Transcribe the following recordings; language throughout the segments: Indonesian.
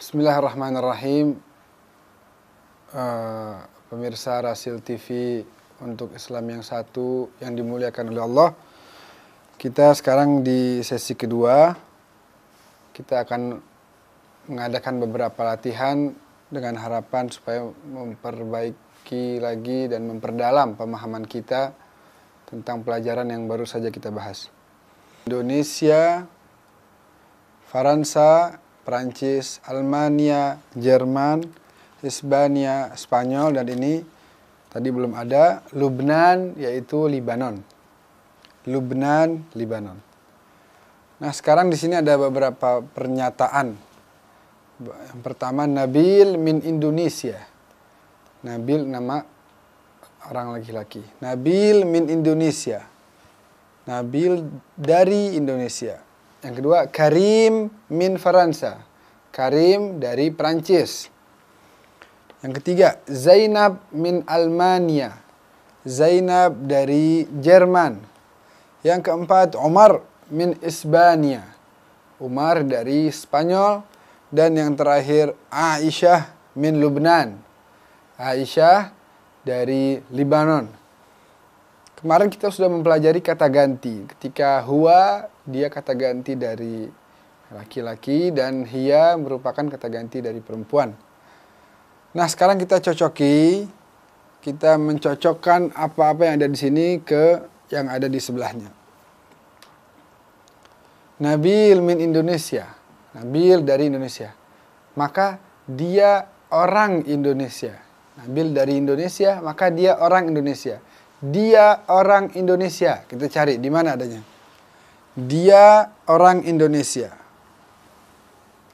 Bismillahirrahmanirrahim. Uh, pemirsa Rasil TV untuk Islam yang satu yang dimuliakan oleh Allah. Kita sekarang di sesi kedua, kita akan mengadakan beberapa latihan dengan harapan supaya memperbaiki lagi dan memperdalam pemahaman kita tentang pelajaran yang baru saja kita bahas. Indonesia, Faransa, Perancis, Almania, Jerman, Hispania, Spanyol, dan ini tadi belum ada, Lubnan, yaitu Libanon. Lubnan, Lebanon. Nah, sekarang di sini ada beberapa pernyataan. Yang pertama, Nabil min Indonesia. Nabil nama orang laki-laki. Nabil min Indonesia. Nabil dari Indonesia. Yang kedua, Karim min Faransa. Karim dari Prancis. Yang ketiga, Zainab min Almania. Zainab dari Jerman. Yang keempat, Umar min Isbania. Umar dari Spanyol. Dan yang terakhir, Aisyah min Lubnan. Aisyah dari Libanon. Kemarin kita sudah mempelajari kata ganti. Ketika huwa, dia kata ganti dari laki-laki dan hia merupakan kata ganti dari perempuan. Nah, sekarang kita cocoki, kita mencocokkan apa-apa yang ada di sini ke yang ada di sebelahnya. Nabil min Indonesia. Nabil dari Indonesia. Maka dia orang Indonesia. Nabil dari Indonesia, maka dia orang Indonesia. Dia orang Indonesia. Kita cari di mana adanya. Dia orang Indonesia.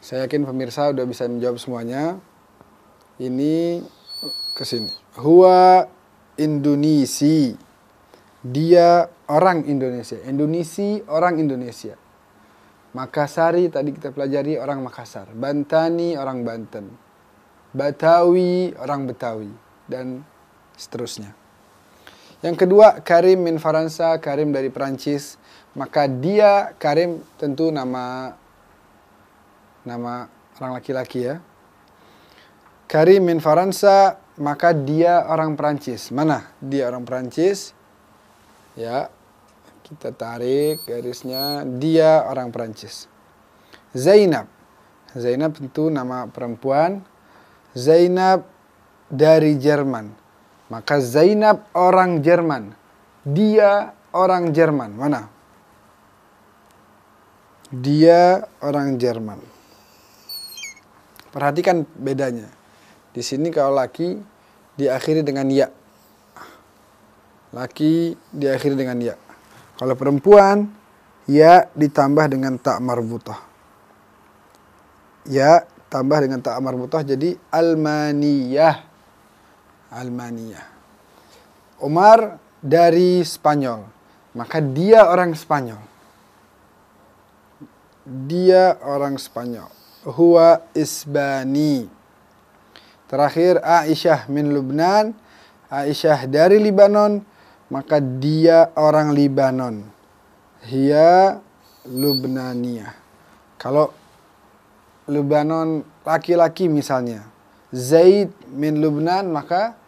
Saya yakin pemirsa sudah bisa menjawab semuanya. Ini ke sini. Hua Indonesia. Dia orang Indonesia, Indonesia orang Indonesia. Makassari tadi kita pelajari orang Makassar, Bantani orang Banten, Batawi orang Betawi dan seterusnya. Yang kedua Karim min Faransa, Karim dari Perancis. Maka dia Karim tentu nama nama orang laki-laki ya. Karim min Faransa, maka dia orang Perancis. Mana? Dia orang Perancis. Ya. Kita tarik garisnya. Dia orang Perancis. Zainab. Zainab tentu nama perempuan. Zainab dari Jerman. Maka Zainab orang Jerman. Dia orang Jerman. Mana? Dia orang Jerman. Perhatikan bedanya. Di sini kalau laki diakhiri dengan ya laki diakhiri dengan ya. Kalau perempuan, ya ditambah dengan tak marbutah. Ya tambah dengan tak marbutah jadi almaniyah. Almaniyah. Umar dari Spanyol. Maka dia orang Spanyol. Dia orang Spanyol. Huwa Isbani. Terakhir Aisyah min Lubnan. Aisyah dari Libanon maka dia orang Libanon. Hia Lubnania. Kalau Lebanon laki-laki misalnya. Zaid min Lubnan maka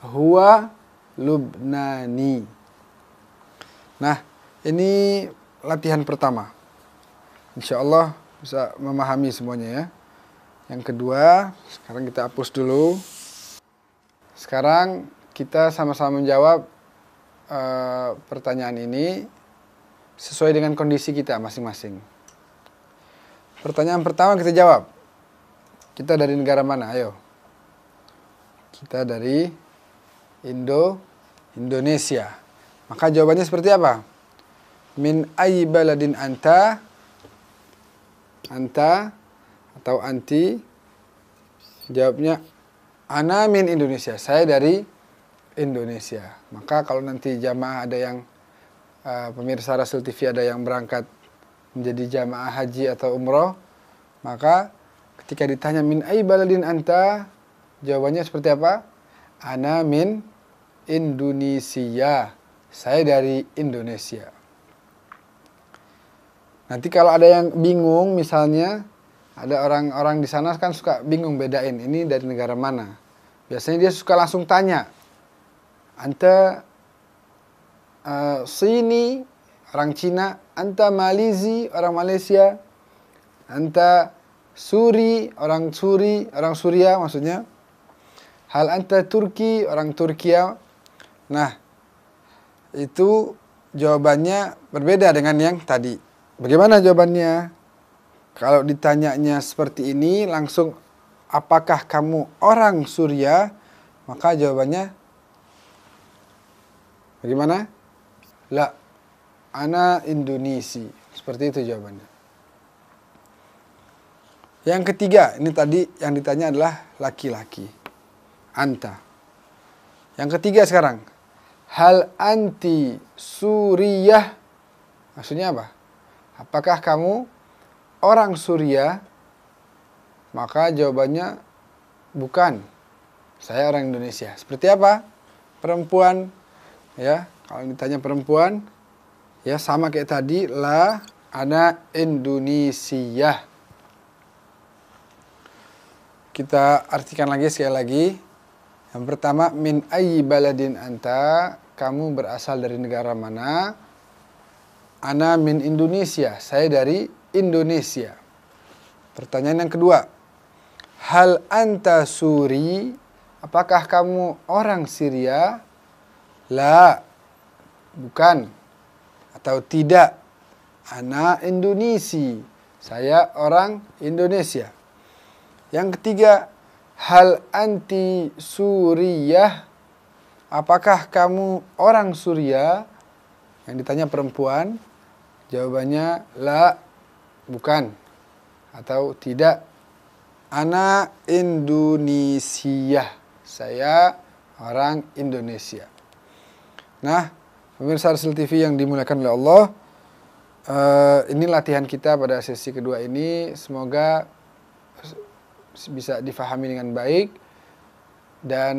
huwa Lubnani. Nah, ini latihan pertama. Insya Allah bisa memahami semuanya ya. Yang kedua, sekarang kita hapus dulu. Sekarang kita sama-sama menjawab uh, pertanyaan ini sesuai dengan kondisi kita masing-masing. Pertanyaan pertama kita jawab. Kita dari negara mana? Ayo. Kita dari Indo Indonesia. Maka jawabannya seperti apa? Min ayi baladin anta? Anta atau anti? Jawabnya ana min Indonesia. Saya dari Indonesia. Maka kalau nanti jamaah ada yang uh, pemirsa Rasul TV ada yang berangkat menjadi jamaah haji atau umroh, maka ketika ditanya min ai baladin anta, jawabannya seperti apa? Ana min Indonesia. Saya dari Indonesia. Nanti kalau ada yang bingung misalnya ada orang-orang di sana kan suka bingung bedain ini dari negara mana. Biasanya dia suka langsung tanya anta uh, Sini, orang Cina, anta Malizi, orang Malaysia, anta Suri, orang Suri, orang Suria maksudnya. Hal anta Turki, orang Turkiya. Nah, itu jawabannya berbeda dengan yang tadi. Bagaimana jawabannya? Kalau ditanyanya seperti ini, langsung apakah kamu orang Suria? Maka jawabannya Bagaimana? La, ana Indonesia. Seperti itu jawabannya. Yang ketiga, ini tadi yang ditanya adalah laki-laki. Anta. Yang ketiga sekarang. Hal anti Suriah. Maksudnya apa? Apakah kamu orang Suriah? Maka jawabannya bukan. Saya orang Indonesia. Seperti apa? Perempuan ya kalau ditanya perempuan ya sama kayak tadi la ana Indonesia kita artikan lagi sekali lagi yang pertama min ayi baladin anta kamu berasal dari negara mana ana min Indonesia saya dari Indonesia pertanyaan yang kedua hal anta suri apakah kamu orang Syria La, bukan. Atau tidak. Ana Indonesia Saya orang Indonesia. Yang ketiga, hal anti Suriah. Apakah kamu orang Suriah? Yang ditanya perempuan, jawabannya la, bukan. Atau tidak. Ana Indonesia. Saya orang Indonesia. Nah, pemirsa Arsil TV yang dimuliakan oleh Allah, uh, ini latihan kita pada sesi kedua ini semoga bisa difahami dengan baik dan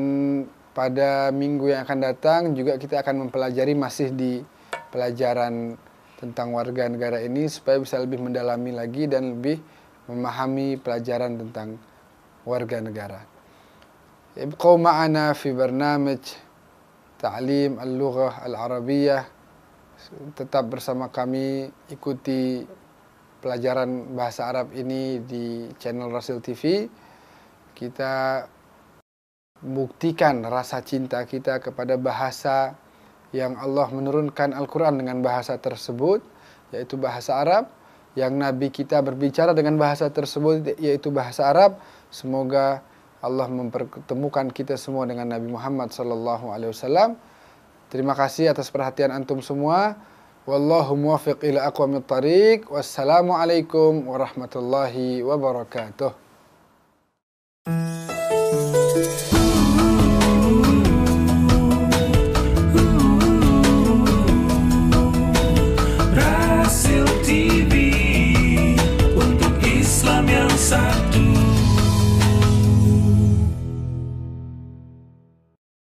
pada minggu yang akan datang juga kita akan mempelajari masih di pelajaran tentang warga negara ini supaya bisa lebih mendalami lagi dan lebih memahami pelajaran tentang warga negara. Ibqau ma'ana fi barnamij ta'lim al-lughah al-arabiyah tetap bersama kami ikuti pelajaran bahasa Arab ini di channel Rasil TV kita buktikan rasa cinta kita kepada bahasa yang Allah menurunkan Al-Quran dengan bahasa tersebut yaitu bahasa Arab yang Nabi kita berbicara dengan bahasa tersebut yaitu bahasa Arab semoga Allah mempertemukan kita semua dengan Nabi Muhammad sallallahu alaihi wasallam. Terima kasih atas perhatian antum semua. Wallahu muwaffiq ila aqwamit tariq. Wassalamu alaikum warahmatullahi wabarakatuh.